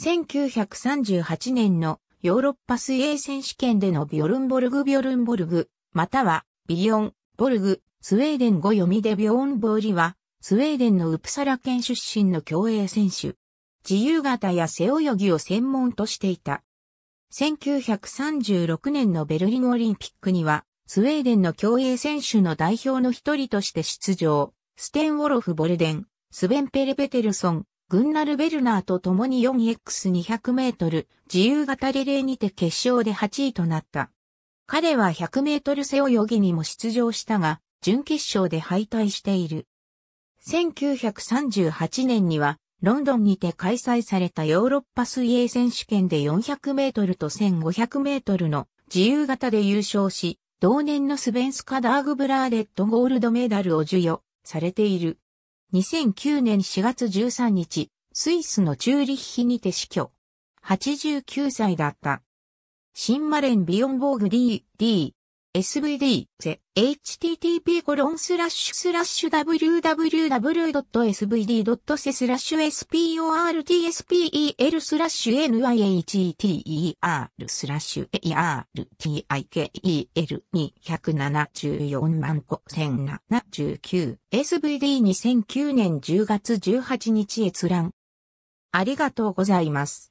1938年のヨーロッパ水泳選手権でのビョルンボルグ・ビョルンボルグ、またはビヨン、ボルグ、スウェーデン語読みでビョーンボーリは、スウェーデンのウプサラ県出身の競泳選手。自由形や背泳ぎを専門としていた。1936年のベルリンオリンピックには、スウェーデンの競泳選手の代表の一人として出場、ステン・ウォロフ・ボルデン、スベン・ペレ・ペテルソン、グンナル・ベルナーと共に 4x200 メートル自由型リレーにて決勝で8位となった。彼は100メートル背泳ぎにも出場したが、準決勝で敗退している。1938年には、ロンドンにて開催されたヨーロッパ水泳選手権で400メートルと1500メートルの自由型で優勝し、同年のスベンスカ・ダーグブラーレットゴールドメダルを授与されている。2009年4月13日、スイスのチューリッヒにて死去。89歳だった。新マレン・ビヨンボーグ D.D. SVD ze, http コロンスラッシュスラッシュ www.svd.se スラッシュ sportspel スラッシュ n y h t e r スラッシュ artikel274 万5079 SVD2009 年10月18日閲覧ありがとうございます。